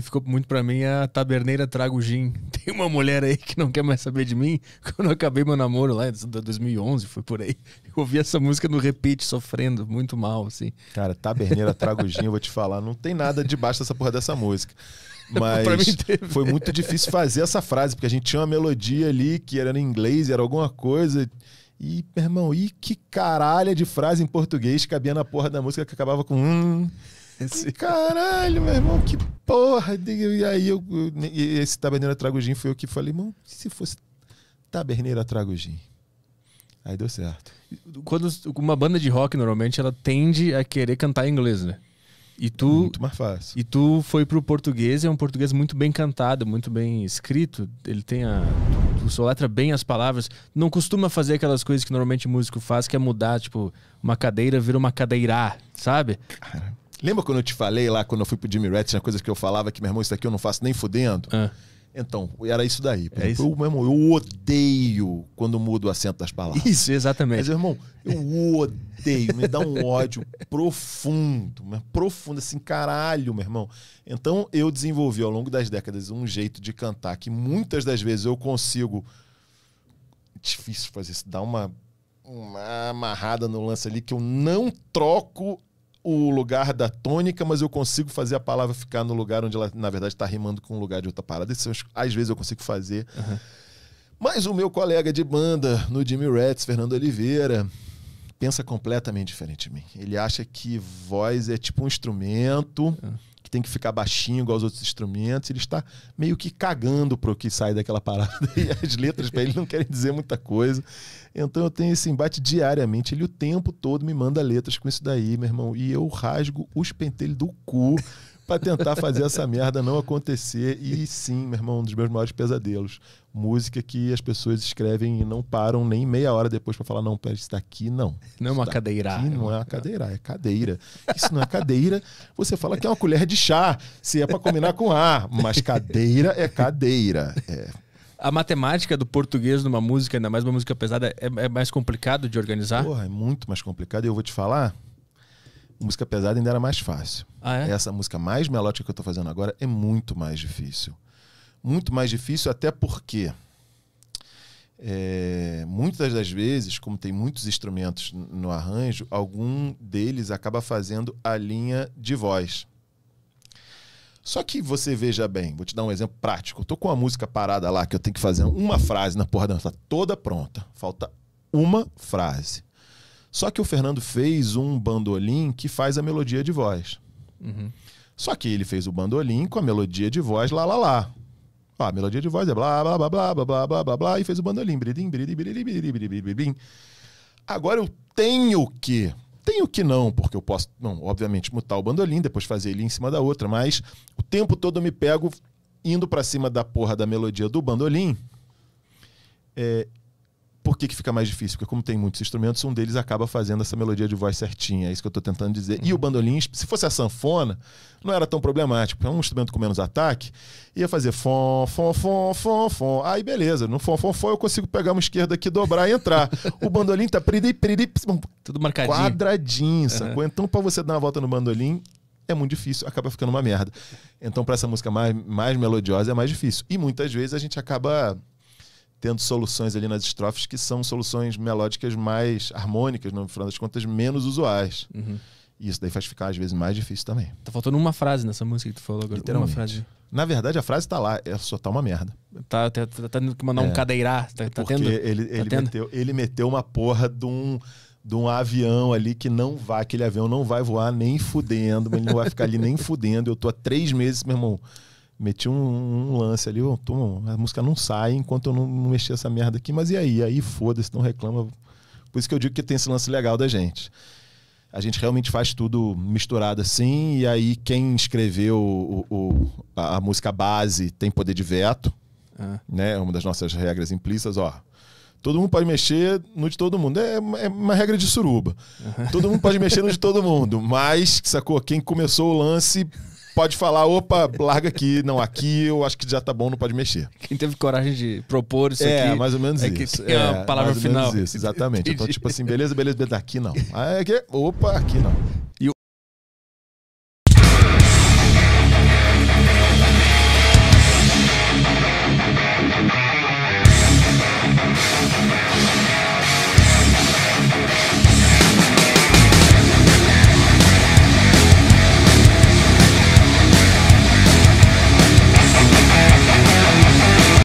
ficou muito para mim a Taberneira Trago Gin. Tem uma mulher aí que não quer mais saber de mim. Quando eu acabei meu namoro lá em 2011, foi por aí. Eu ouvi essa música no repeat, sofrendo muito mal, assim. Cara, Taberneira Trago Gin, eu vou te falar, não tem nada debaixo dessa porra dessa música. Mas foi muito difícil fazer essa frase, porque a gente tinha uma melodia ali que era em inglês, era alguma coisa. E, meu irmão, e que caralha de frase em português cabia na porra da música que acabava com hum. Sim. Caralho, meu irmão, que porra. E aí, eu, esse Taberneiro Tragugim foi o que falei, irmão, se fosse Taberneiro Tragugim? Aí deu certo. Quando uma banda de rock, normalmente, ela tende a querer cantar em inglês, né? E tu, muito mais fácil. E tu foi pro português, é um português muito bem cantado, muito bem escrito. Ele tem a. Tu soletra bem as palavras. Não costuma fazer aquelas coisas que normalmente o músico faz, que é mudar, tipo, uma cadeira vira uma cadeirá, sabe? Caramba. Lembra quando eu te falei lá, quando eu fui pro Jimmy Rat, tinha coisas que eu falava que, meu irmão, isso aqui eu não faço nem fudendo? É. Então, era isso daí. É isso? Eu, meu irmão, eu odeio quando mudo o acento das palavras. Isso, exatamente. Mas, irmão, eu odeio, me dá um ódio profundo, mas profundo, assim, caralho, meu irmão. Então, eu desenvolvi ao longo das décadas um jeito de cantar que muitas das vezes eu consigo. Difícil fazer isso, dá uma, uma amarrada no lance ali que eu não troco o lugar da tônica, mas eu consigo fazer a palavra ficar no lugar onde ela, na verdade, está rimando com um lugar de outra parada. Isso, às vezes eu consigo fazer. Uhum. Mas o meu colega de banda, no Jimmy Rats, Fernando Oliveira, pensa completamente diferente de mim. Ele acha que voz é tipo um instrumento. Uhum que tem que ficar baixinho igual os outros instrumentos. Ele está meio que cagando para o que sai daquela parada. E as letras para ele não querem dizer muita coisa. Então eu tenho esse embate diariamente. Ele o tempo todo me manda letras com isso daí, meu irmão. E eu rasgo os pentelhos do cu para tentar fazer essa merda não acontecer. E sim, meu irmão, um dos meus maiores pesadelos. Música que as pessoas escrevem e não param nem meia hora depois para falar: não, pera, isso daqui não. Não é uma tá cadeira. Aqui, não é, é uma cadeira, é cadeira. Isso não é cadeira. Você fala que é uma colher de chá, se é para combinar com a Mas cadeira é cadeira. É a matemática do português numa música, ainda mais uma música pesada, é, é mais complicado de organizar? Porra, é muito mais complicado. E eu vou te falar, música pesada ainda era mais fácil. Ah, é? Essa música mais melódica que eu estou fazendo agora é muito mais difícil. Muito mais difícil, até porque é, muitas das vezes, como tem muitos instrumentos no arranjo, algum deles acaba fazendo a linha de voz. Só que você veja bem, vou te dar um exemplo prático. Eu tô com uma música parada lá que eu tenho que fazer uma frase na porra da tá toda pronta. Falta uma frase. Só que o Fernando fez um bandolim que faz a melodia de voz. Uhum. Só que ele fez o bandolim com a melodia de voz lá, lá, lá. Ah, a melodia de voz é blá, blá, blá, blá, blá, blá, blá, blá, blá, e fez o bandolim. Bridim, bridim, bridim, bridim, bridim, bridim. Agora eu tenho que... Tenho que não, porque eu posso, não, obviamente, mutar o bandolim, depois fazer ele em cima da outra, mas o tempo todo eu me pego indo para cima da porra da melodia do bandolim. É, por que, que fica mais difícil? Porque como tem muitos instrumentos, um deles acaba fazendo essa melodia de voz certinha. É isso que eu estou tentando dizer. E o uhum. bandolim, se fosse a sanfona, não era tão problemático. É um instrumento com menos ataque. Ia fazer fom, fom, fom, fom, fom. Aí beleza, no fom, fom, fom eu consigo pegar uma esquerda aqui, dobrar e entrar. o bandolim tá pridi, pridi, tudo marcadinho. Quadradinho, sacou? Uhum. Então para você dar uma volta no bandolim, é muito difícil, acaba ficando uma merda. Então, para essa música mais, mais melodiosa é mais difícil. E muitas vezes a gente acaba tendo soluções ali nas estrofes que são soluções melódicas mais harmônicas, no final das contas, menos usuais. Uhum. E isso daí faz ficar, às vezes, mais difícil também. Tá faltando uma frase nessa música que tu falou agora. Uma frase. Na verdade, a frase tá lá, é só tá uma merda. Tá, tá, tá tendo que mandar é. um cadeirar, tá, tá tendo? Ele, tá ele, tá tendo? Meteu, ele meteu uma porra de um, de um avião ali que não vai, aquele avião não vai voar nem fudendo, ele não vai ficar ali nem fudendo. Eu tô há três meses, meu irmão meti um, um, lance ali, oh, tom, a música não sai enquanto eu não, não mexer essa merda aqui, mas e aí? Aí foda-se, não reclama. Por isso que eu digo que tem esse lance legal da gente. A gente realmente faz tudo misturado assim, e aí quem escreveu o, o, a, a, música base tem poder de veto, ah. né? É né? Uma das nossas regras implícitas, ó. Todo mundo pode mexer no de todo mundo. É, é uma regra de suruba. Uhum. Todo mundo pode mexer no de todo mundo, mas, sacou? Quem começou o lance pode falar, opa, larga aqui, não, aqui eu acho que já tá bom, não pode mexer. Quem teve coragem de propor isso é, aqui. É, mais ou menos é isso. Que, é, é a é, palavra final. Isso, exatamente. Entendi. Então, tipo assim, beleza, beleza, beleza, aqui não. Aqui, é opa, aqui não. E